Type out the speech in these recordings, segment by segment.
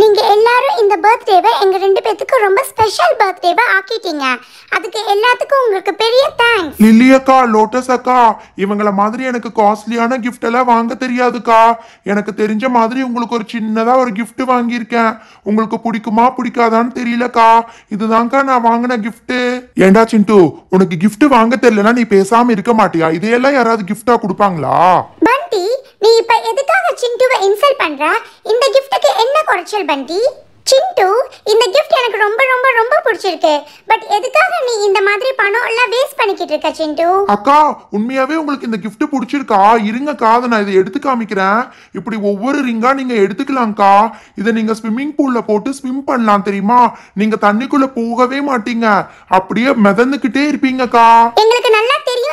நீங்கள் எல்லாரும் இந்த பர்த்டேவை எங்கள் ரெண்டு பேத்துக்கு ரொம்ப ஸ்பெஷல் பர்த்டேவை ஆக்கிட்டீங்க அதுக்கு எல்லாத்துக்கும் உங்களுக்கு பெரிய தேங்க்ஸ் லில்லி அக்கா லோட்டஸ் அக்கா இவங்கள மாதிரி எனக்கு காஸ்ட்லியான கிஃப்ட் எல்லாம் வாங்க தெரியாதுக்கா எனக்கு தெரிஞ்ச மாதிரி உங்களுக்கு ஒரு சின்னதாக ஒரு கிஃப்ட் வாங்கியிருக்கேன் உங்களுக்கு பிடிக்குமா பிடிக்காதான்னு தெரியலக்கா இதுதான்க்கா நான் வாங்கின கிஃப்ட் ஏண்டா சிண்டு உனக்கு கிஃப்ட் வாங்க தெரியலனா நீ பேசாம இருக்க மாட்டியா இதையெல்லாம் யாராவது கிஃப்டா கொடுப்பாங்களா பண்டி நீ இப்ப எதுக்காக சிண்டுவை இன்சல்ட் பண்ற குறைச்சல் பண்டி சிண்டு இந்த கிஃப்ட் எனக்கு ரொம்ப ரொம்ப ரொம்ப பிடிச்சிருக்கு பட் எதுக்காக நீ இந்த மாதிரி பணம் எல்லாம் வேஸ்ட் பண்ணிக்கிட்டு இருக்க சிண்டு அக்கா உண்மையாவே உங்களுக்கு இந்த கிஃப்ட் பிடிச்சிருக்கா இருங்கக்கா அதை நான் இதை எடுத்து காமிக்கிறேன் இப்படி ஒவ்வொரு ரிங்கா நீங்க எடுத்துக்கலாம்க்கா இதை நீங்க ஸ்விம்மிங் பூல்ல போட்டு ஸ்விம் பண்ணலாம் தெரியுமா நீங்க தண்ணிக்குள்ள போகவே மாட்டீங்க அப்படியே மிதந்துகிட்டே இருப்பீங்கக்கா எங்களுக்கு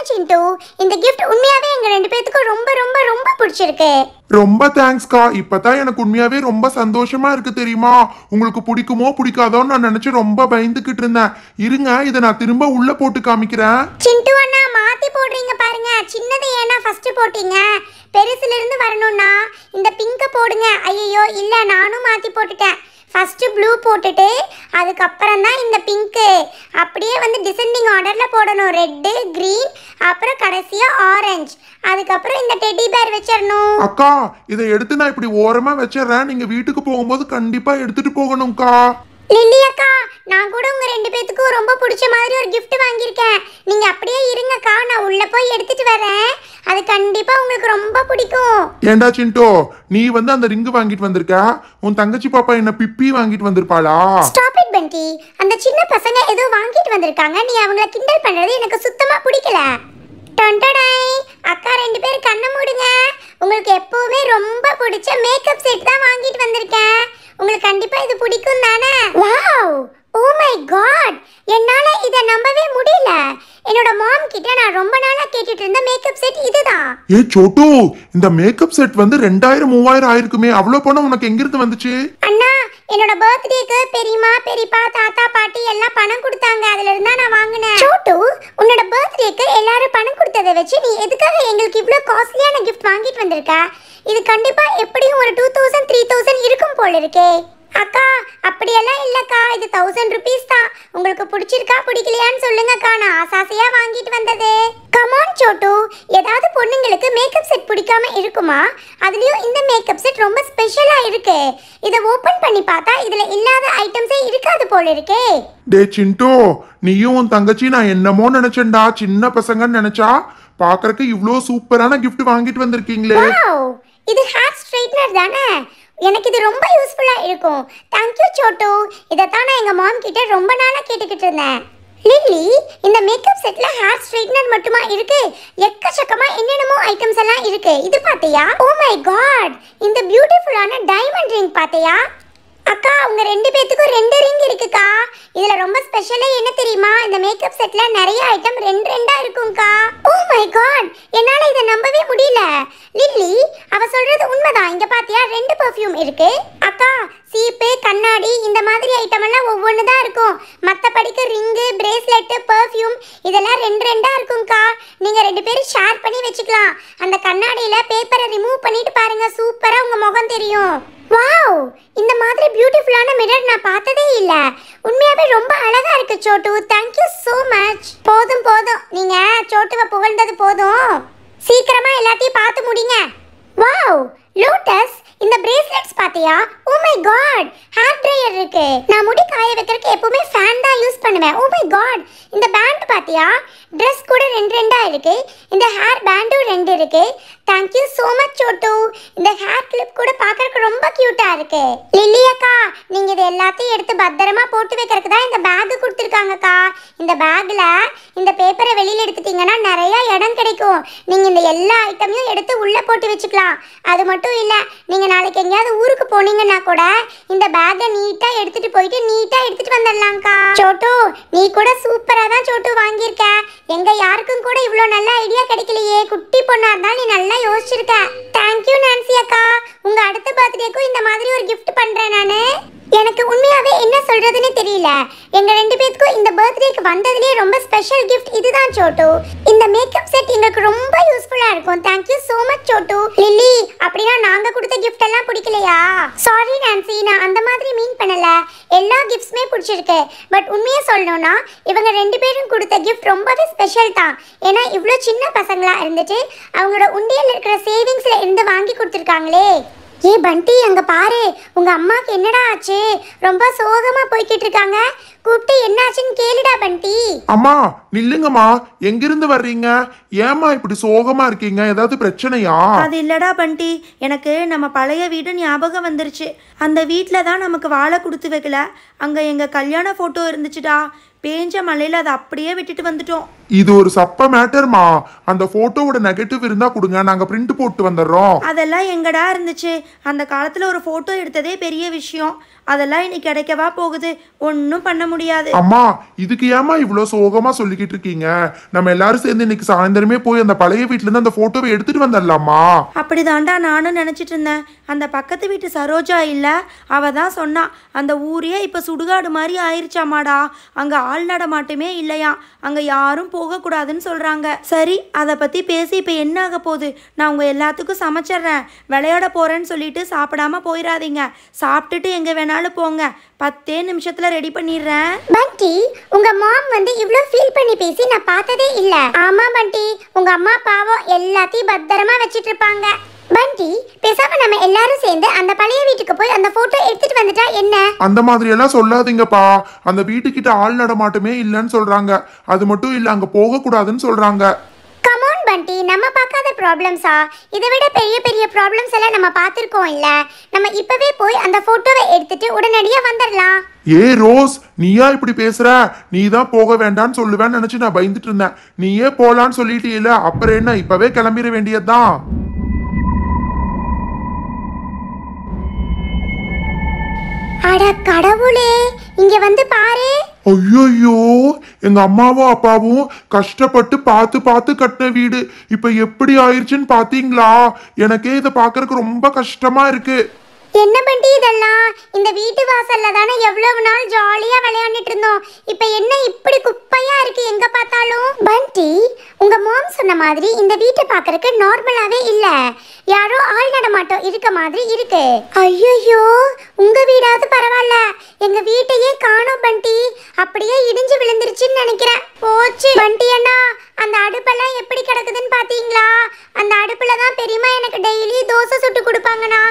சிண்டு இந்த கிஃப்ட் உண்மையாவே எங்க ரெண்டு பேத்துக்கும் ரொம்ப ரொம்ப ரொம்ப பிடிச்சிருக்கு ரொம்ப கா இப்பதான் எனக்கு உண்மையாவே ரொம்ப சந்தோஷமா இருக்கு தெரியுமா உங்களுக்கு பிடிக்குமோ பிடிக்காதோன்னு நான் நினைச்சு ரொம்ப பயந்துகிட்டு இருந்தேன் இருங்க இதை நான் திரும்ப உள்ள போட்டு காமிக்கிறேன் சிண்டு அண்ணா மாத்தி போடுறீங்க பாருங்க சின்னது ஏனா ஃபர்ஸ்ட் போட்டீங்க பெருசுல இருந்து வரணும்னா இந்த பிங்க போடுங்க ஐயோ இல்ல நானும் மாத்தி போட்டுட்டேன் ஃபஸ்ட்டு ப்ளூ போட்டுட்டு அதுக்கப்புறம் தான் இந்த பிங்க்கு அப்படியே வந்து டிசெண்டிங் ஆர்டரில் போடணும் ரெட்டு க்ரீன் அப்புறம் கடைசியாக ஆரஞ்சு அதுக்கப்புறம் இந்த டெடி பேர் வச்சிடணும் அக்கா இதை எடுத்து நான் இப்படி ஓரமாக வச்சிடறேன் நீங்கள் வீட்டுக்கு போகும்போது கண்டிப்பாக எடுத்துகிட்டு போகணும்க்கா லில்லி அக்கா நான் கூட உங்கள் ரெண்டு பேத்துக்கும் ரொம்ப பிடிச்ச மாதிரி ஒரு கிஃப்ட் வாங்கியிருக்கேன் நீங்க அப்படியே இருங்கக்கா நான் உள்ள போய் எடுத்துட்டு வரேன் அது கண்டிப்பா உங்களுக்கு ரொம்ப பிடிக்கும் ஏண்டா சிண்டோ நீ வந்து அந்த ரிங் வாங்கிட்டு வந்திருக்க உன் தங்கச்சி பாப்பா என்ன பிப்பி வாங்கிட்டு வந்திருப்பாளா ஸ்டாப் இட் பண்டி அந்த சின்ன பசங்க ஏதோ வாங்கிட்டு வந்திருக்காங்க நீ அவங்கள கிண்டல் பண்றது எனக்கு சுத்தமா பிடிக்கல டொண்டடாய் அக்கா ரெண்டு பேரும் கண்ணை மூடுங்க உங்களுக்கு எப்பவுமே ரொம்ப பிடிச்ச மேக்கப் செட் தான் வாங்கிட்டு வந்திருக்கேன் உங்களுக்கு கண்டிப்பா இது பிடிக்கும் தானே wow oh oh my God என்னால் இதை நம்பவே முடியல என்னோட மாம் கிட்ட நான் ரொம்ப நாளா கேட்டுட்டு இருந்த மேக்கப் செட் இதுதான் ஏ சோட்டு இந்த மேக்கப் செட் வந்து ரெண்டாயிரம் மூவாயிரம் ஆயிருக்குமே அவ்வளோ பணம் உனக்கு இருந்து வந்துச்சு அண்ணா என்னோட பர்த்டேக்கு பெரியமா பெரியப்பா தாத்தா பாட்டி எல்லாம் பணம் கொடுத்தாங்க அதுல இருந்தா நான் வாங்கினேன் சோட்டு உன்னோட பர்த்டேக்கு எல்லாரும் பணம் கொடுத்ததை வச்சு நீ எதுக்காக எங்களுக்கு இவ்வளோ காஸ்ட்லியான கிஃப்ட் வாங்கிட்டு வந்திருக்க இது கண்டிப்பா எப்படியும் ஒரு டூ தௌசண்ட் த்ரீ தௌசண்ட் இருக்கும் போல இருக்கே அக்கா அப்படியெல்லாம் இல்லைக்கா இது தௌசண்ட் ருபீஸ் தான் உங்களுக்கு பிடிச்சிருக்கா பிடிக்கலையான்னு சொல்லுங்கக்கா நான் ஆசாசையாக வாங்கிட்டு வந்தது கமான் சோட்டு ஏதாவது பொண்ணுங்களுக்கு மேக்கப் செட் பிடிக்காம இருக்குமா அதுலேயும் இந்த மேக்கப் செட் ரொம்ப ஸ்பெஷலாக இருக்கு இதை ஓப்பன் பண்ணி பார்த்தா இதில் இல்லாத ஐட்டம்ஸே இருக்காது போல இருக்கே டே சிண்டு நீயும் உன் தங்கச்சி நான் என்னமோ நினைச்சேன்டா சின்ன பசங்கன்னு நினைச்சா பார்க்கறக்கு இவ்வளோ சூப்பரான கிஃப்ட் வாங்கிட்டு வந்திருக்கீங்களே இது ஹேர் ஸ்ட்ரைட்னர் தானே எனக்கு இது ரொம்ப யூஸ்ஃபுல்லாக இருக்கும் தேங்க்யூ சோட்டு இதை தான் நான் எங்கள் மாம் கிட்டே ரொம்ப நாளாக கேட்டுக்கிட்டு இருந்தேன் லில்லி இந்த மேக்கப் செட்டில் ஹேர் ஸ்ட்ரைட்னர் மட்டுமா இருக்கு எக்கச்சக்கமாக என்னென்னமோ ஐட்டம்ஸ் எல்லாம் இருக்கு இது பார்த்தியா ஓ மை காட் இந்த பியூட்டிஃபுல்லான டைமண்ட் ரிங் பார்த்தியா அக்கா உங்க ரெண்டு பேத்துக்கும் ரெண்டு ரிங் இருக்குக்கா இதுல ரொம்ப ஸ்பெஷலே என்ன தெரியுமா இந்த மேக்கப் செட்ல நிறைய ஐட்டம் ரெண்டு ரெண்டா இருக்கும்க்கா ஓ மை காட் என்னால இத நம்பவே முடியல லில்லி அவ சொல்றது உண்மைதான் இங்க பாத்தியா ரெண்டு பெர்ஃப்யூம் இருக்கு அக்கா சீப்பு கண்ணாடி இந்த மாதிரி ஐட்டம் எல்லாம் ஒவ்வொன்று தான் இருக்கும் மற்றபடிக்கு ரிங்கு பிரேஸ்லெட் பர்ஃப்யூம் இதெல்லாம் ரெண்டு ரெண்டாக இருக்கும்க்கா நீங்கள் ரெண்டு பேரும் ஷேர் பண்ணி வச்சுக்கலாம் அந்த கண்ணாடியில் பேப்பரை ரிமூவ் பண்ணிட்டு பாருங்கள் சூப்பராக உங்கள் முகம் தெரியும் வாவ் இந்த மாதிரி பியூட்டிஃபுல்லான மிரர் நான் பார்த்ததே இல்லை உண்மையாகவே ரொம்ப அழகாக இருக்குது சோட்டு தேங்க்யூ ஸோ மச் போதும் போதும் நீங்கள் சோட்டுவை புகழ்ந்தது போதும் சீக்கிரமாக எல்லாத்தையும் பார்த்து முடிங்க வாவ் லோட்டஸ் இந்த பிரேஸ்லெட்ஸ் பார்த்தியா oh my God hair dryer இருக்கு நான் முடி காய வைக்கிறதுக்கு எப்பவுமே ஃபேன் தான் யூஸ் பண்ணுவேன் ஓ மை காட் இந்த பேண்ட் பார்த்தியா ட்ரெஸ் கூட ரெண்டு ரெண்டாக இருக்கு இந்த ஹேர் பேண்டும் ரெண்டு இருக்கு தேங்க்யூ ஸோ மச் சோட்டு இந்த ஹேர் கிளிப் கூட பார்க்கறதுக்கு ரொம்ப க்யூட்டாக இருக்கு லில்லி அக்கா நீங்கள் இது எல்லாத்தையும் எடுத்து பத்திரமா போட்டு வைக்கிறதுக்கு தான் இந்த பேக் கொடுத்துருக்காங்கக்கா இந்த பேக்கில் இந்த பேப்பரை வெளியில் எடுத்துட்டிங்கன்னா நிறையா இடம் கிடைக்கும் நீங்கள் இந்த எல்லா ஐட்டமையும் எடுத்து உள்ளே போட்டு வச்சுக்கலாம் அது மட்டும் இல்லை நீங்கள் நாளைக்கு எங்கேயாவது ஊருக்கு போனீங்கன்னா கூட இந்த பேக்கை நீட்டாக எடுத்துகிட்டு போயிட்டு நீட்டாக எடுத்துகிட்டு வந்துடலாம்க்கா சோட்டு நீ கூட சூப்பராக தான் சோட்டு வாங்கியிருக்க எங்கள் யாருக்கும் கூட இவ்வளோ நல்ல ஐடியா கிடைக்கலையே குட்டி பொண்ணாக இருந்தால் நீ நல்லா நல்லா யோசிச்சிருக்கேன் தேங்க்யூ நான்சி அக்கா உங்க அடுத்த பர்த்டேக்கும் இந்த மாதிரி ஒரு கிஃப்ட் பண்றேன் நானு எனக்கு உண்மையாவே என்ன சொல்றதுன்னு தெரியல எங்க ரெண்டு பேருக்கும் இந்த பர்த்டேக்கு வந்ததுலேயே ரொம்ப ஸ்பெஷல் கிஃப்ட் இதுதான் சோட்டு இந்த மேக்கப் செட் எங்களுக்கு ரொம்ப யூஸ்ஃபுல்லா இருக்கும் thank you so much Chotu Lily அப்படின்னா நாங்க பிடிக்கலையா சாரி நான்சி நான் அந்த மாதிரி மீன் பண்ணல எல்லா கிஃப்ட்ஸுமே பிடிச்சிருக்கு பட் உண்மையை சொல்லணும்னா இவங்க ரெண்டு பேரும் கொடுத்த கிஃப்ட் ரொம்பவே ஸ்பெஷல் தான் ஏன்னா இவ்வளோ சின்ன பசங்களாக இருந்துட்டு அவங்களோட உண்டியல் இருக்கிற சேவிங்ஸில் இருந்து வாங்கி கொடுத்துருக்காங்களே ஏ பண்டி அங்கே பாரு உங்கள் அம்மாவுக்கு என்னடா ஆச்சு ரொம்ப சோகமாக போய்கிட்டு இருக்காங்க கூப்பிட்டு என்னாச்சுன்னு கேளுடா பண்டி அம்மா நில்லுங்கம்மா எங்கிருந்து வர்றீங்க ஏமா இப்படி சோகமா இருக்கீங்க ஏதாவது பிரச்சனையா அது இல்லடா பண்டி எனக்கு நம்ம பழைய வீடு ஞாபகம் வந்துருச்சு அந்த வீட்டில் தான் நமக்கு வாழை கொடுத்து வைக்கல அங்கே எங்க கல்யாண ஃபோட்டோ இருந்துச்சுடா பேஞ்ச மலையில அதை அப்படியே விட்டுட்டு வந்துட்டோம் இது ஒரு சப்ப மேட்டர்மா அந்த போட்டோவோட நெகட்டிவ் இருந்தா கொடுங்க நாங்க பிரிண்ட் போட்டு வந்துடுறோம் அதெல்லாம் எங்கடா இருந்துச்சு அந்த காலத்துல ஒரு போட்டோ எடுத்ததே பெரிய விஷயம் அதெல்லாம் இன்னைக்கு கிடைக்கவா போகுது ஒன்றும் பண்ண முடியும் முடியாது அம்மா இதுக்கு ஏமா இவ்வளவு சோகமா சொல்லிக்கிட்டு இருக்கீங்க நம்ம எல்லாரும் சேர்ந்து இன்னைக்கு சாயந்தரமே போய் அந்த பழைய வீட்ல இருந்து அந்த போட்டோவை எடுத்துட்டு வந்தரலாமா அப்படிதான்டா நானும் நினைச்சிட்டு இருந்தேன் அந்த பக்கத்து வீட்டு சரோஜா இல்ல அவ தான் சொன்னா அந்த ஊரே இப்ப சுடுகாடு மாதிரி ஆயிருச்சாமாடா அங்க ஆள் நடமாட்டமே இல்லையா அங்க யாரும் போக கூடாதுன்னு சொல்றாங்க சரி அத பத்தி பேசி இப்ப என்ன ஆக போகுது நான் உங்க எல்லாத்துக்கும் சமைச்சிடுறேன் விளையாட போறேன்னு சொல்லிட்டு சாப்பிடாம போயிடாதீங்க சாப்பிட்டுட்டு எங்க வேணாலும் போங்க பத்தே நிமிஷத்துல ரெடி பண்ணிடுறேன் பண்டி உங்க மாம் வந்து இவ்ளோ ஃபீல் பண்ணி பேசி நான் பார்த்ததே இல்ல ஆமா பண்டி உங்க அம்மா பாவம் எல்லாத்தையும் பத்திரமா வச்சிட்டு இருப்பாங்க பண்டி பேசாம நம்ம எல்லாரும் சேர்ந்து அந்த பழைய வீட்டுக்கு போய் அந்த போட்டோ எடுத்துட்டு வந்துட்டா என்ன அந்த மாதிரி எல்லாம் சொல்லாதீங்கப்பா அந்த வீட்டுக்கிட்ட ஆள் நடமாட்டமே இல்லைன்னு சொல்றாங்க அது மட்டும் இல்ல அங்க போக கூடாதுன்னு சொல்றாங்க கமான் பண்டி நம்ம பார்க்காத ப்ராப்ளம்ஸா இதை விட பெரிய பெரிய ப்ராப்ளம்ஸ் எல்லாம் நம்ம பார்த்துருக்கோம் இல்ல நம்ம இப்பவே போய் அந்த போட்டோவை எடுத்துட்டு உடனடியா வந்துடலாம் ஏ ரோஸ் நீயா இப்படி பேசுற நீ தான் போக வேண்டாம்னு சொல்லுவேன்னு நினைச்சு நான் பயந்துட்டு இருந்தேன் நீயே போலான்னு சொல்லிட்டு இல்ல அப்புறம் என்ன இப்பவே கிளம்பிட வேண்டியதுதான் அட கடவுளே இங்க வந்து பாரு ஐயோ எங்க அம்மாவும் அப்பாவும் கஷ்டப்பட்டு பார்த்து பார்த்து கட்டின வீடு இப்ப எப்படி ஆயிடுச்சுன்னு பாத்தீங்களா எனக்கே இதை பாக்குறதுக்கு ரொம்ப கஷ்டமா இருக்கு என்ன பண்டி இதெல்லாம் இந்த வீட்டு வாசல்ல தானே எவ்வளவு நாள் ஜாலியா விளையாண்டுட்டு இருந்தோம் இப்ப என்ன இப்படி குப்பையா இருக்கு எங்க பார்த்தாலும் பண்டி உங்க மாம் சொன்ன மாதிரி இந்த வீட்டை பாக்குறதுக்கு நார்மலாவே இல்ல யாரோ ஆள் நடமாட்டம் இருக்க மாதிரி இருக்கு ஐயோ உங்க வீடாவது பரவாயில்ல எங்க வீட்டையே காணோம் பண்டி அப்படியே இடிஞ்சு விழுந்துருச்சுன்னு நினைக்கிறேன் போச்சு பண்டி அண்ணா அந்த அடுப்பெல்லாம் எப்படி கிடக்குதுன்னு பாத்தீங்களா அந்த அடுப்புல தான் பெரியமா எனக்கு டெய்லி தோசை சுட்டு கொடுப்பாங்கண்ணா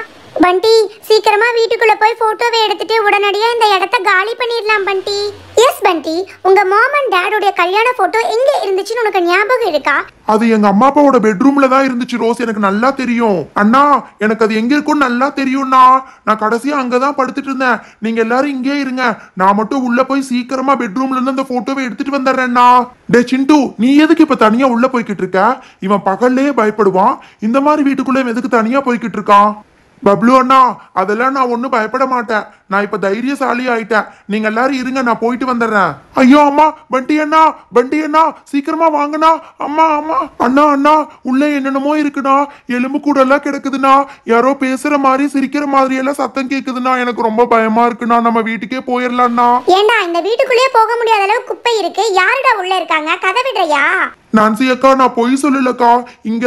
பண்டி சீக்கிரமா வீட்டுக்குள்ள போய் போட்டோவை எடுத்துட்டு உடனடியா இந்த இடத்த காலி பண்ணிடலாம் பண்டி எஸ் பண்டி உங்க மாம் அண்ட் டேடோட கல்யாண போட்டோ எங்க இருந்துச்சுன்னு உனக்கு ஞாபகம் இருக்கா அது எங்க அம்மா அப்பாவோட பெட்ரூம்ல தான் இருந்துச்சு ரோஸ் எனக்கு நல்லா தெரியும் அண்ணா எனக்கு அது எங்க இருக்கும் நல்லா தெரியும்னா நான் கடைசியா அங்கதான் படுத்துட்டு இருந்தேன் நீங்க எல்லாரும் இங்கே இருங்க நான் மட்டும் உள்ள போய் சீக்கிரமா பெட்ரூம்ல இருந்து அந்த போட்டோவை எடுத்துட்டு வந்துடுறேன்னா டே சிண்டு நீ எதுக்கு இப்ப தனியா உள்ள போய்கிட்டு இருக்க இவன் பகல்லே பயப்படுவான் இந்த மாதிரி வீட்டுக்குள்ள எதுக்கு தனியா போய்கிட்டு இருக்கான் பப்ளு அண்ணா அதெல்லாம் நான் ஒன்றும் பயப்பட மாட்டேன் நான் இப்போ தைரியசாலி ஆயிட்டேன் நீங்கள் எல்லாரும் இருங்க நான் போயிட்டு வந்துடுறேன் ஐயோ அம்மா பண்டி அண்ணா பண்டி அண்ணா சீக்கிரமா வாங்கண்ணா அம்மா அம்மா அண்ணா அண்ணா உள்ளே என்னென்னமோ இருக்குண்ணா எலும்பு கூட எல்லாம் கிடக்குதுண்ணா யாரோ பேசுற மாதிரி சிரிக்கிற மாதிரி எல்லாம் சத்தம் கேட்குதுண்ணா எனக்கு ரொம்ப பயமா இருக்குண்ணா நம்ம வீட்டுக்கே போயிடலாம்ண்ணா ஏண்டா இந்த வீட்டுக்குள்ளேயே போக முடியாத அளவு குப்பை இருக்கு யாருடா உள்ள இருக்காங்க கதை விடுறியா நான் செய்யக்கா நான் பொய் சொல்லலக்கா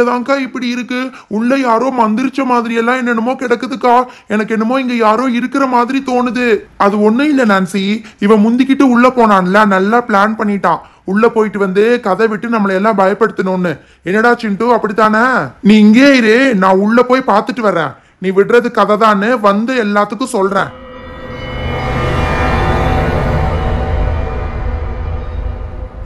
தான்க்கா இப்படி இருக்கு உள்ள யாரோ மந்திரிச்ச மாதிரி எல்லாம் என்னென்னமோ கிடக்குதுக்கா எனக்கு என்னமோ இங்க யாரோ இருக்கிற மாதிரி தோணுது அது ஒண்ணும் இல்ல நான்சி இவன் முந்திக்கிட்டு உள்ள போனான்ல நல்லா பிளான் பண்ணிட்டான் உள்ள போயிட்டு வந்து கதை விட்டு நம்மளை எல்லாம் பயப்படுத்தணும்னு என்னடா சிண்டு அப்படித்தானே நீ இங்கே இரு நான் உள்ள போய் பார்த்துட்டு வரேன் நீ விடுறது கதை தான்னு வந்து எல்லாத்துக்கும் சொல்றேன்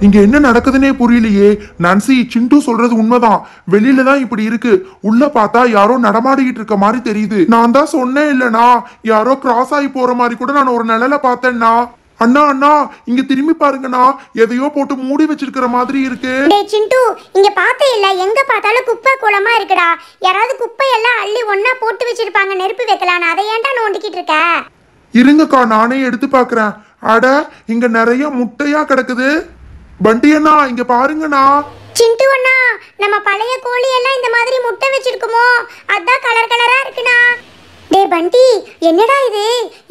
இங்க என்ன நடக்குதுன்னே புரியலையே நன்சி சிண்டு சொல்றது உண்மைதான் வெளியில தான் இப்படி இருக்கு உள்ள பார்த்தா யாரோ நடமாடிக்கிட்டு இருக்க மாதிரி தெரியுது நான் தான் சொன்னேன் இல்லனா யாரோ கிராஸ் ஆகி போற மாதிரி கூட நான் ஒரு நிழல பார்த்தேன்னா அண்ணா அண்ணா இங்க திரும்பி பாருங்கண்ணா எதையோ போட்டு மூடி வச்சிருக்கிற மாதிரி இருக்கு டேய் சிண்டு இங்க பார்த்தே இல்ல எங்க பார்த்தாலும் குப்பை குளமா இருக்குடா யாராவது குப்பை எல்லாம் அள்ளி ஒண்ணா போட்டு வச்சிருப்பாங்க நெருப்பு வைக்கலாம் அதை ஏன்டா நோண்டிக்கிட்டு இருக்க இருங்கக்கா நானே எடுத்து பாக்குறேன் அட இங்க நிறைய முட்டையா கிடக்குது பண்டி அண்ணா இங்க பாருங்கண்ணா சிண்டு அண்ணா நம்ம பழைய கோழி எல்லாம் இந்த மாதிரி முட்டை வச்சிருக்குமோ அதான் கலர் கலரா இருக்குண்ணா டே பண்டி என்னடா இது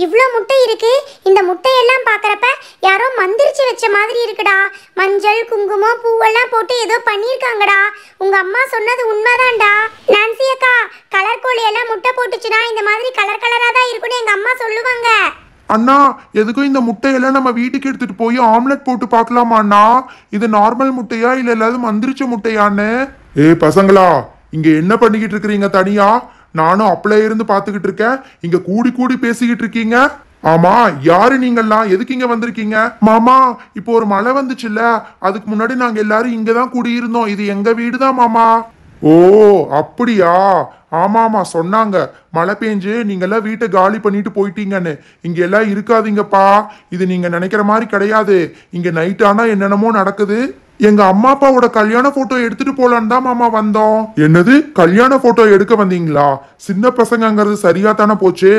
இவ்வளோ முட்டை இருக்கு இந்த முட்டையெல்லாம் பார்க்குறப்ப யாரோ மந்திரிச்சு வச்ச மாதிரி இருக்குடா மஞ்சள் குங்குமம் பூவெல்லாம் போட்டு ஏதோ பண்ணியிருக்காங்கடா உங்க அம்மா சொன்னது உண்மைதான்டா நான்சி அக்கா கலர் கோழி எல்லாம் முட்டை போட்டுச்சுன்னா இந்த மாதிரி கலர் கலராக தான் இருக்குன்னு எங்கள் அம்மா சொல்லுவாங்க அண்ணா எதுக்கும் இந்த முட்டையெல்லாம் நம்ம வீட்டுக்கு எடுத்துட்டு போய் ஆம்லெட் போட்டு பார்க்கலாமா அண்ணா இது நார்மல் முட்டையா இல்ல எல்லாரும் மந்திரிச்ச முட்டையான்னு ஏ பசங்களா இங்க என்ன பண்ணிக்கிட்டு இருக்கிறீங்க தனியா நானும் அப்பளே இருந்து பார்த்துக்கிட்டு இருக்கேன் இங்க கூடி கூடி பேசிக்கிட்டு இருக்கீங்க ஆமா யாரு நீங்கெல்லாம் எதுக்கு இங்க வந்திருக்கீங்க மாமா இப்போ ஒரு மழை வந்துச்சுல்ல அதுக்கு முன்னாடி நாங்க எல்லாரும் இங்கதான் தான் குடியிருந்தோம் இது எங்க வீடு தான் மாமா ஓ அப்படியா ஆமாமா சொன்னாங்க மழை பெஞ்சு நீங்கள்லாம் வீட்டை காலி பண்ணிட்டு போயிட்டீங்கன்னு இங்கே எல்லாம் இருக்காதீங்கப்பா இது நீங்கள் நினைக்கிற மாதிரி கிடையாது இங்கே நைட் ஆனால் என்னென்னமோ நடக்குது எங்க அம்மா அப்பாவோட கல்யாண போட்டோ எடுத்துட்டு போலான்னு தான் மாமா வந்தோம் என்னது கல்யாண போட்டோ எடுக்க வந்தீங்களா சின்ன பசங்கங்கிறது சரியா தானே போச்சு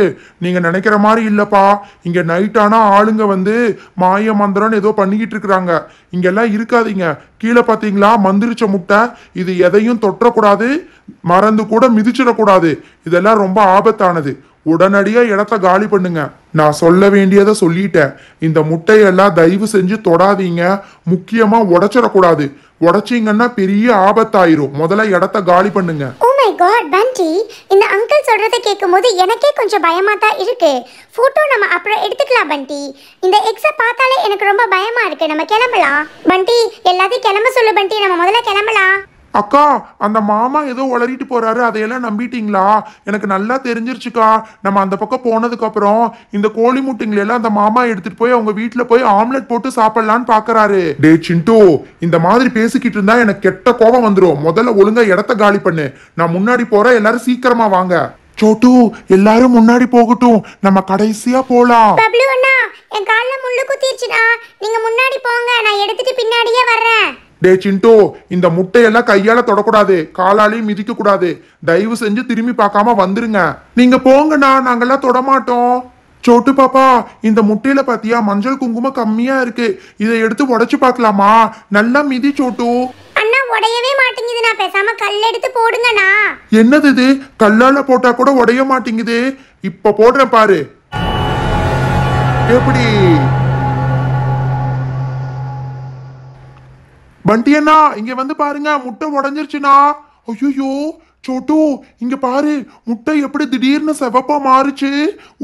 நீங்க நினைக்கிற மாதிரி இல்லப்பா இங்க நைட் ஆனா ஆளுங்க வந்து மாய மந்திரம்னு ஏதோ பண்ணிக்கிட்டு இருக்கிறாங்க இங்கெல்லாம் இருக்காதீங்க கீழே பார்த்தீங்களா மந்திரிச்ச முட்டை இது எதையும் தொற்றக்கூடாது மறந்து கூட மிதிச்சிடக்கூடாது இதெல்லாம் ரொம்ப ஆபத்தானது உடனடியாக இடத்த காலி பண்ணுங்க நான் சொல்ல வேண்டியதை சொல்லிட்டேன் இந்த முட்டையெல்லாம் தயவு செஞ்சு தொடாதீங்க முக்கியமா உடைச்சிடக்கூடாது உடைச்சிங்கன்னா பெரிய ஆபத்தாயிரும் முதல்ல இடத்த காலி பண்ணுங்க மை காட் பண்டி இந்த அங்கிள் சொல்கிறத கேட்கும்போது எனக்கே கொஞ்சம் பயமாக தான் இருக்குது ஃபோட்டோ நம்ம அப்புறம் எடுத்துக்கலாம் பண்டி இந்த எக்ஸை பார்த்தாலே எனக்கு ரொம்ப பயமாக இருக்குது நம்ம கிளம்பலாம் பண்டி எல்லாத்தையும் கிளம்ப சொல்லு பண்டி நம்ம முதல்ல கிளம்பலாம் அக்கா அந்த மாமா ஏதோ வளரிட்டு போறாரு அதையெல்லாம் நம்பிட்டீங்களா எனக்கு நல்லா தெரிஞ்சிருச்சுக்கா நம்ம அந்த பக்கம் போனதுக்கு அப்புறம் இந்த கோழி முட்டைங்களை எல்லாம் அந்த மாமா எடுத்துட்டு போய் அவங்க வீட்டுல போய் ஆம்லெட் போட்டு சாப்பிடலாம்னு பாக்குறாரு டே சிண்டு இந்த மாதிரி பேசிக்கிட்டு இருந்தா எனக்கு கெட்ட கோபம் வந்துடும் முதல்ல ஒழுங்கா இடத்த காலி பண்ணு நான் முன்னாடி போறேன் எல்லாரும் சீக்கிரமா வாங்க சோட்டு எல்லாரும் முன்னாடி போகட்டும் நம்ம கடைசியா போலாம் என் கால்ல முள்ளு குத்திருச்சுனா நீங்க முன்னாடி போங்க நான் எடுத்துட்டு பின்னாடியே வர்றேன் டே சின்டோ இந்த முட்டையெல்லாம் கையால தொடக்கூடாது காலாலையும் மிதிக்க கூடாது தயவு செஞ்சு திரும்பி பார்க்காம வந்துருங்க நீங்க போங்கண்ணா நாங்கெல்லாம் தொடமாட்டோம் சோட்டு பாப்பா இந்த முட்டையில பாத்தியா மஞ்சள் குங்குமம் கம்மியா இருக்கு இதை எடுத்து உடைச்சு பார்க்கலாமா நல்லா மிதி சோட்டு அண்ணா உடையவே மாட்டேங்குது நான் பேசாம கல் எடுத்து போடுங்கண்ணா என்னது இது கல்லால போட்டா கூட உடைய மாட்டேங்குது இப்ப போடுறேன் பாரு எப்படி பண்டியண்ணா இங்க வந்து பாருங்க முட்டை உடஞ்சிருச்சுண்ணா ஐயோ சோட்டு இங்க பாரு முட்டை எப்படி திடீர்னு செவப்பா மாறுச்சு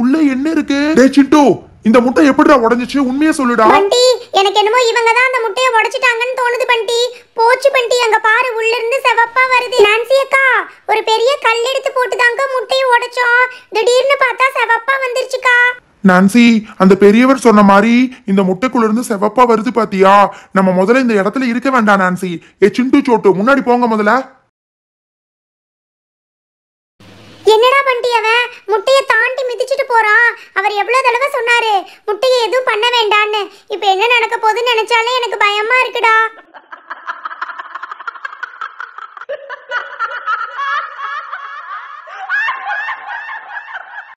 உள்ள என்ன இருக்கு சிட்டு இந்த முட்டை எப்படிடா உடஞ்சிச்சு உண்மையை சொல்லுடா பண்டி எனக்கு என்னமோ இவங்க தான் அந்த முட்டையை உடைச்சிட்டாங்கன்னு தோணுது பண்டி போச்சு பண்டி அங்க பாரு உள்ள இருந்து செவப்பா வருது நான்சி அக்கா ஒரு பெரிய கல் எடுத்து தாங்க முட்டையை உடைச்சோம் திடீர்னு பார்த்தா செவப்பா வந்துருச்சுக்கா நான்சி அந்த பெரியவர் சொன்ன மாதிரி இந்த முட்டைக்குள்ள இருந்து செவப்பா வருது பாத்தியா நம்ம முதல்ல இந்த இடத்துல இருக்க வேண்டாம் நான்சி ஏ சிண்டு சோட்டு முன்னாடி போங்க முதல்ல என்னடா பண்டி அவன் முட்டையை தாண்டி மிதிச்சிட்டு போறான் அவர் எவ்வளவு தடவை சொன்னாரு முட்டையை எதுவும் பண்ண வேண்டான்னு இப்போ என்ன நடக்க போகுதுன்னு நினைச்சாலே எனக்கு பயமா இருக்குடா